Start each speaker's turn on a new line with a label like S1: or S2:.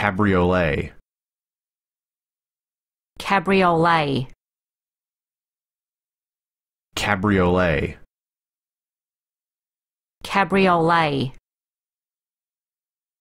S1: cabriolet
S2: cabriolet
S1: cabriolet
S2: cabriolet